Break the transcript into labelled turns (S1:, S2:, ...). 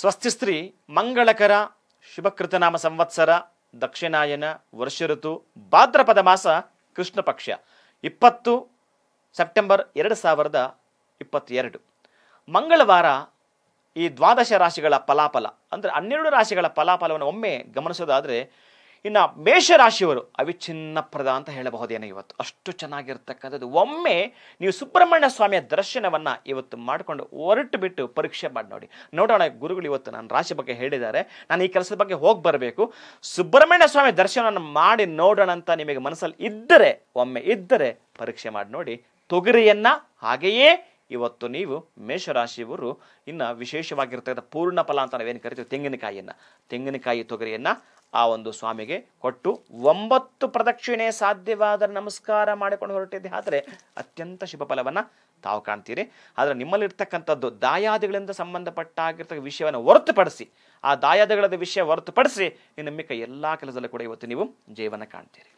S1: ಸ್ವಸ್ತಿ ಸ್ತ್ರೀ ಮಂಗಳಕರ ಶುಭಕೃತನಾಮ ಸಂವತ್ಸರ ದಕ್ಷಿಣಾಯನ ವರ್ಷ ಋತು ಭಾದ್ರಪದ ಮಾಸ ಕೃಷ್ಣ ಪಕ್ಷ ಇಪ್ಪತ್ತು ಸೆಪ್ಟೆಂಬರ್ ಎರಡು ಸಾವಿರದ ಇಪ್ಪತ್ತೆರಡು ಮಂಗಳವಾರ ಈ ದ್ವಾದಶ ರಾಶಿಗಳ ಫಲಾಫಲ ಅಂದರೆ ಹನ್ನೆರಡು ರಾಶಿಗಳ ಫಲಾಫಲವನ್ನು ಒಮ್ಮೆ ಗಮನಿಸೋದಾದರೆ ಇನ್ನು ಮೇಷರಾಶಿಯವರು ಅವಿಚ್ಛಿನ್ನ ಅಂತ ಹೇಳಬಹುದೇನೋ ಇವತ್ತು ಅಷ್ಟು ಚೆನ್ನಾಗಿರ್ತಕ್ಕಂಥದ್ದು ಒಮ್ಮೆ ನೀವು ಸುಬ್ರಹ್ಮಣ್ಯ ಸ್ವಾಮಿಯ ದರ್ಶನವನ್ನು ಇವತ್ತು ಮಾಡಿಕೊಂಡು ಹೊರಟು ಬಿಟ್ಟು ಪರೀಕ್ಷೆ ಮಾಡಿ ನೋಡಿ ನೋಡೋಣ ಗುರುಗಳು ಇವತ್ತು ನಾನು ರಾಶಿ ಬಗ್ಗೆ ಹೇಳಿದ್ದಾರೆ ನಾನು ಈ ಕೆಲಸದ ಬಗ್ಗೆ ಹೋಗಿ ಬರಬೇಕು ಸುಬ್ರಹ್ಮಣ್ಯ ಸ್ವಾಮಿ ದರ್ಶನವನ್ನು ಮಾಡಿ ನೋಡೋಣ ಅಂತ ನಿಮಗೆ ಮನಸ್ಸಲ್ಲಿ ಇದ್ದರೆ ಒಮ್ಮೆ ಇದ್ದರೆ ಪರೀಕ್ಷೆ ಮಾಡಿ ನೋಡಿ ತೊಗರಿಯನ್ನು ಹಾಗೆಯೇ ಇವತ್ತು ನೀವು ಮೇಷರಾಶಿಯವರು ಇನ್ನು ವಿಶೇಷವಾಗಿರ್ತಕ್ಕಂಥ ಪೂರ್ಣ ಫಲ ಅಂತ ನಾವೇನು ಕರಿತೀವಿ ತೆಂಗಿನಕಾಯಿಯನ್ನು ತೆಂಗಿನಕಾಯಿ ತೊಗರಿಯನ್ನು ಆ ಒಂದು ಸ್ವಾಮಿಗೆ ಕೊಟ್ಟು ಒಂಬತ್ತು ಪ್ರದಕ್ಷಿಣೆ ಸಾಧ್ಯವಾದರೆ ನಮಸ್ಕಾರ ಮಾಡಿಕೊಂಡು ಹೊರಟಿದ್ದೆ ಆದರೆ ಅತ್ಯಂತ ಶುಭ ಫಲವನ್ನು ತಾವು ಕಾಣ್ತೀರಿ ಆದರೆ ನಿಮ್ಮಲ್ಲಿರ್ತಕ್ಕಂಥದ್ದು ದಾಯಾದಿಗಳಿಂದ ಸಂಬಂಧಪಟ್ಟಾಗಿರ್ತಕ್ಕ ವಿಷಯವನ್ನು ಹೊರತುಪಡಿಸಿ ಆ ದಾಯಾದಿಗಳದ ವಿಷಯ ಹೊರತುಪಡಿಸಿ ನಿನ್ನ ಮಿಕ್ಕ ಎಲ್ಲ ಕೆಲಸದಲ್ಲೂ ಕೂಡ ಇವತ್ತು ನೀವು ಜೀವನ ಕಾಣ್ತೀರಿ